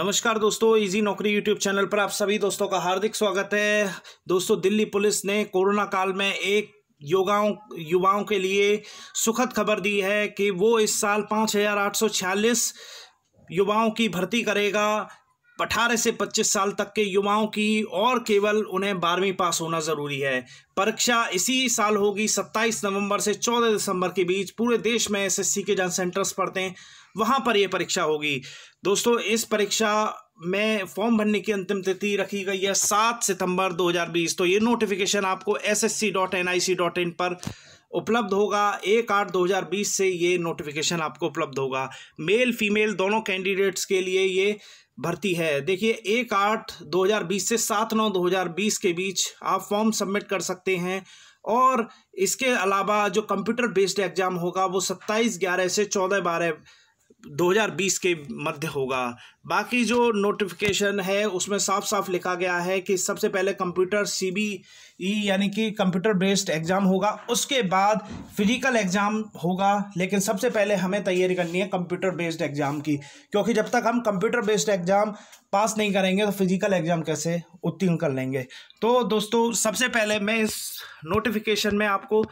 नमस्कार दोस्तों इजी नौकरी यूट्यूब चैनल पर आप सभी दोस्तों का हार्दिक स्वागत है दोस्तों दिल्ली पुलिस ने कोरोना काल में एक युवाओं युवाओं के लिए सुखद खबर दी है कि वो इस साल पाँच हजार आठ सौ छियालीस युवाओं की भर्ती करेगा अठारह से पच्चीस साल तक के युवाओं की और केवल उन्हें बारहवीं पास होना ज़रूरी है परीक्षा इसी साल होगी सत्ताईस नवंबर से चौदह दिसंबर के बीच पूरे देश में एसएससी के जहाँ सेंटर्स पढ़ते हैं वहाँ पर यह परीक्षा होगी दोस्तों इस परीक्षा में फॉर्म भरने की अंतिम तिथि रखी गई है सात सितंबर 2020 तो ये नोटिफिकेशन आपको S S C dot N I C dot in पर उपलब्ध होगा एक आठ दो हज़ार बीस से ये नोटिफिकेशन आपको उपलब्ध होगा मेल फीमेल दोनों कैंडिडेट्स के लिए ये भर्ती है देखिए एक आठ दो हज़ार बीस से सात नौ दो हज़ार बीस के बीच आप फॉर्म सबमिट कर सकते हैं और इसके अलावा जो कंप्यूटर बेस्ड एग्ज़ाम होगा वो सत्ताईस ग्यारह से चौदह बारह 2020 के मध्य होगा बाकी जो नोटिफिकेशन है उसमें साफ साफ लिखा गया है कि सबसे पहले कंप्यूटर ई e यानी कि कंप्यूटर बेस्ड एग्ज़ाम होगा उसके बाद फिजिकल एग्ज़ाम होगा लेकिन सबसे पहले हमें तैयारी करनी है कंप्यूटर बेस्ड एग्ज़ाम की क्योंकि जब तक हम कंप्यूटर बेस्ड एग्ज़ाम पास नहीं करेंगे तो फिजिकल एग्ज़ाम कैसे उत्तीर्ण कर लेंगे तो दोस्तों सबसे पहले मैं इस नोटिफिकेशन में आपको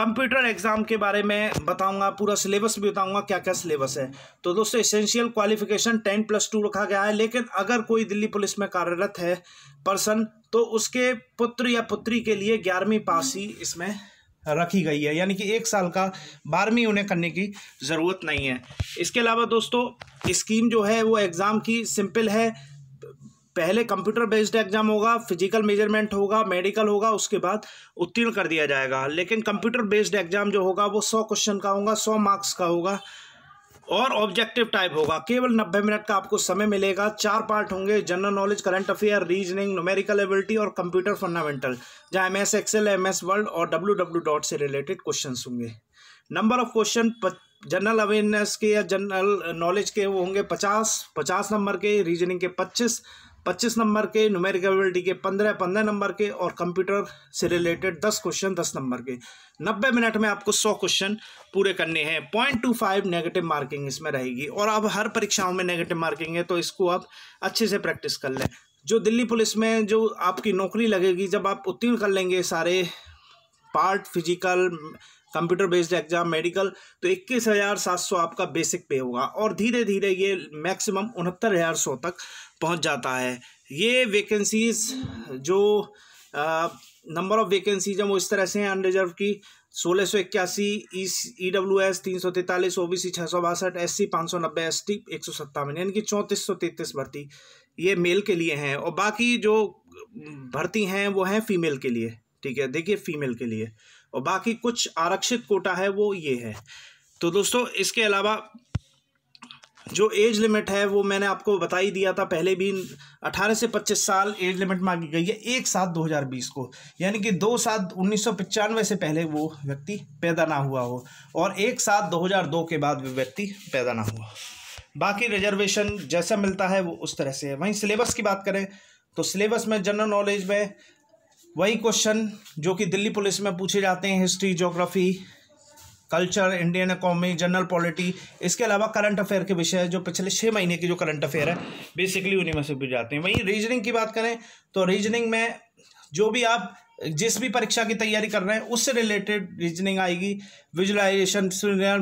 कंप्यूटर एग्ज़ाम के बारे में बताऊंगा पूरा सिलेबस भी बताऊंगा क्या क्या सिलेबस है तो दोस्तों essential qualification ten plus two रखा गया है लेकिन अगर कोई दिल्ली पुलिस में कार्यरत है पर्सन तो उसके पुत्र या पुत्री के लिए ग्यारहवीं पास ही इसमें रखी गई है यानी कि एक साल का बारहवीं उन्हें करने की ज़रूरत नहीं है इसके अलावा दोस्तों स्कीम जो है वो एग्ज़ाम की सिंपल है पहले कंप्यूटर बेस्ड एग्जाम होगा फिजिकल मेजरमेंट होगा मेडिकल होगा उसके बाद उत्तीर्ण कर दिया जाएगा लेकिन कंप्यूटर बेस्ड एग्जाम जो होगा वो सौ क्वेश्चन का होगा सौ मार्क्स का होगा और ऑब्जेक्टिव टाइप होगा केवल नब्बे मिनट का आपको समय मिलेगा चार पार्ट होंगे general knowledge current affair reasoning numerical ability और कंप्यूटर फंडामेंटल जहाँ M S Excel M S Word और डब्ल्यू डब्ल्यू डॉट से रिलेटेड क्वेश्चन होंगे number of question general awareness के या जनरल नॉलेज के वो होंगे पचास पचास नंबर के रीजनिंग के पच्चीस पच्चीस नंबर के न्यूमेरिकल एबिलिटी के पंद्रह पंद्रह नंबर के और कंप्यूटर से रिलेटेड दस क्वेश्चन दस नंबर के नब्बे मिनट में आपको सौ क्वेश्चन पूरे करने हैं point two five negative marking इसमें रहेगी और अब हर परीक्षाओं में नेगेटिव मार्किंग है तो इसको आप अच्छे से प्रैक्टिस कर लें जो दिल्ली पुलिस में जो आपकी नौकरी लगेगी जब आप उत्तीर्ण कर लेंगे सारे part physical computer based exam medical तो इक्कीस हज़ार सात सौ आपका बेसिक पे होगा और धीरे धीरे ये मैक्सिमम उनहत्तर हज़ार सौ तक पहुंच जाता है ये वैकेंसीज जो नंबर ऑफ़ वैकेंसीज हैं वो इस तरह से हैं अनरिजर्व की सोलह सौ इक्यासी ई डब्ल्यू एस तीन सौ तैंतालीस ओ बी सी छः सौ बासठ एस सी पाँच सौ नब्बे एस टी एक सौ सत्तावन यानी कि चौंतीस सौ तैंतीस भर्ती ये मेल के लिए हैं और बाकी जो भर्ती हैं वो हैं फीमेल के लिए ठीक है देखिए फीमेल के लिए और बाकी कुछ आरक्षित कोटा है वो ये है तो दोस्तों इसके अलावा जो एज लिमिट है वो मैंने आपको बता ही दिया था पहले भी 18 से 25 साल एज लिमिट मांगी गई है एक सात 2020 को यानी कि दो सात उन्नीस से पहले वो व्यक्ति पैदा ना हुआ हो और एक सात 2002 के बाद वो व्यक्ति पैदा ना हुआ बाकी रिजर्वेशन जैसा मिलता है वो उस तरह से है वहीं सिलेबस की बात करें तो सिलेबस में जनरल नॉलेज में वही क्वेश्चन जो कि दिल्ली पुलिस में पूछे जाते हैं history geography culture Indian economy general polity इसके अलावा करंट अफेयर के विषय जो पिछले छः महीने के जो करंट अफेयर है बेसिकली उन्हीं में से भी जाते हैं वहीं रीजनिंग की बात करें तो रीजनिंग में जो भी आप जिस भी परीक्षा की तैयारी कर रहे हैं उससे रिलेटेड रीजनिंग आएगी visualisation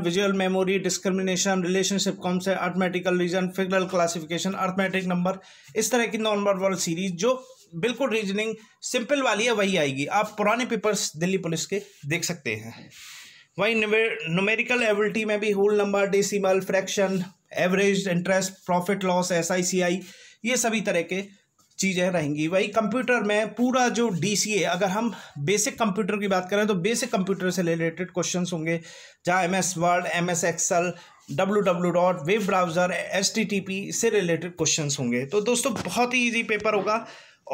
visual memory discrimination relationship से arithmetical reason figural classification arithmetic number इस तरह की नॉन वर्ल्ड सीरीज जो बिल्कुल रीजनिंग सिंपल वाली है वही आएगी आप पुराने पेपर्स दिल्ली पुलिस के देख सकते हैं वहीं न्यूमेरिकल एबिलिटी में भी whole number decimal fraction average interest profit loss S I C I ये सभी तरह के चीज़ें रहेंगी वही कंप्यूटर में पूरा जो डी सी ए अगर हम बेसिक कंप्यूटर की बात करें तो बेसिक कंप्यूटर से रिलेटेड क्वेश्चन होंगे जहाँ M S Word M S Excel W W dot web browser S T T P से रिलेटेड क्वेश्चन होंगे तो दोस्तों बहुत ही ईजी पेपर होगा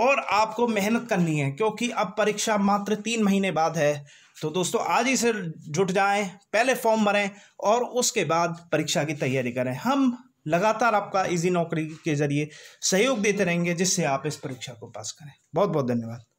और आपको मेहनत करनी है क्योंकि अब परीक्षा मात्र तीन महीने बाद है तो दोस्तों आज ही से जुट जाएं पहले फॉर्म भरें और उसके बाद परीक्षा की तैयारी करें हम लगातार आपका इजी नौकरी के जरिए सहयोग देते रहेंगे जिससे आप इस परीक्षा को पास करें बहुत बहुत धन्यवाद